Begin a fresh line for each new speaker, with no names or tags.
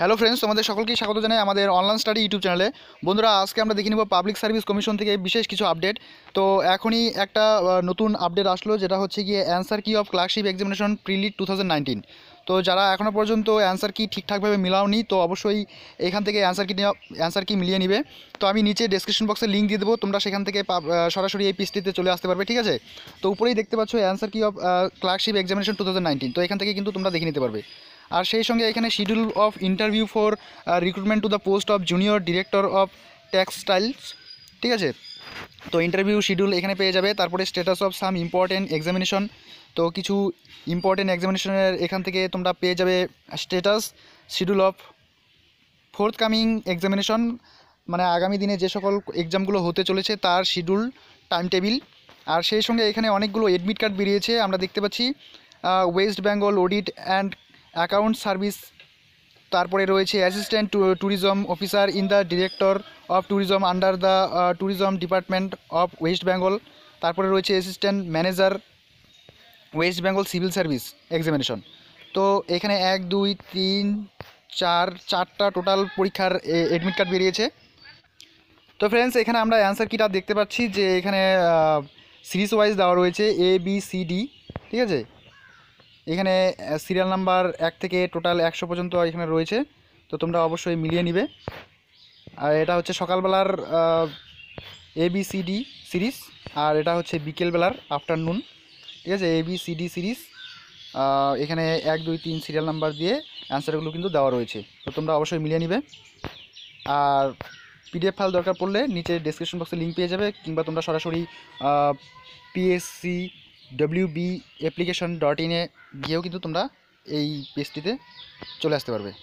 hello friends তোমাদের সকলকে স্বাগত জানাই আমাদের অনলাইন স্টাডি ইউটিউব চ্যানেলে বন্ধুরা আজকে আমরা দেখে নিব পাবলিক সার্ভিস কমিশন থেকে বিশেষ কিছু আপডেট তো এখনই একটা নতুন আপডেট আসলো যেটা হচ্ছে গিয়ে answer key of clerkship examination prelim two তো যারা এখনও পর্যন্ত অ্যান্সার কি ঠিকঠাকভাবে মিলাওনি তো অবশ্যই এখান থেকে অ্যান্সার কি অ্যান্সার কি মিলিয়ে নিবে তো আমি নিচে ডিসক্রিপশন বক্সে লিঙ্ক দিয়ে দেবো তোমরা সেখান থেকে সরাসরি এই পিসটিতে চলে আসতে পারবে ঠিক আছে তো উপরেই দেখতে পাচ্ছ answer key of clerkship examination two তো এখান থেকে কিন্তু তোমরা দেখে নিতে পারবে আর সেই সঙ্গে এখানে schedule of interview for recruitment to the post of junior director of textiles ঠিক আছে তো ইন্টারভিউ শিডিউল এখানে পেয়ে যাবে তারপরে status of some important examination তো কিছু ইম্পর্টেন্ট এক্সামিনেশনের এখান থেকে তোমরা পেয়ে যাবে status schedule of forthcoming examination মানে আগামী দিনে যে সকল এক্সামগুলো হতে চলেছে তার শিডিউল টাইম টেবিল আর সেই সঙ্গে এখানে অনেকগুলো এডমিট কার্ড বেরিয়েছে আমরা দেখতে পাচ্ছি West Bengal audit and account service তারপরে রয়েছে assistant tourism officer in the director of tourism under the tourism department of West Bengal তারপরে রয়েছে assistant manager West Bengal civil service examination তো এখানে এক দুই তিন চার চারটা টোটাল পরীক্ষার এডমিট কার্ড বেরিয়েছে তো ফ্রেন্ডস এখানে আমরা অ্যান্সার কিটা দেখতে পাচ্ছি যে এখানে সিরিজ ওয়াইজ দেওয়া রয়েছে এ বি সি ডি ঠিক আছে এখানে সিরিয়াল নাম্বার এক থেকে টোটাল একশো পর্যন্ত এখানে রয়েছে তো তোমরা অবশ্যই মিলিয়ে নিবে আর এটা হচ্ছে সকালবেলার এবিসিডি সিরিজ আর এটা হচ্ছে বিকেলবেলার আফটারনুন ঠিক আছে এবিসিডি সিরিজ এখানে এক দুই তিন সিরিয়াল নাম্বার দিয়ে অ্যান্সারগুলো কিন্তু দেওয়া রয়েছে তো তোমরা অবশ্যই মিলিয়ে নিবে আর পিডিএফ ফাইল দরকার পড়লে নিচে ডিসক্রিপশন বক্সে লিঙ্ক পেয়ে যাবে কিংবা তোমরা সরাসরি PSC W B application dot ইনে গিয়েও কিন্তু তোমরা এই পেজটিতে চলে আসতে পারবে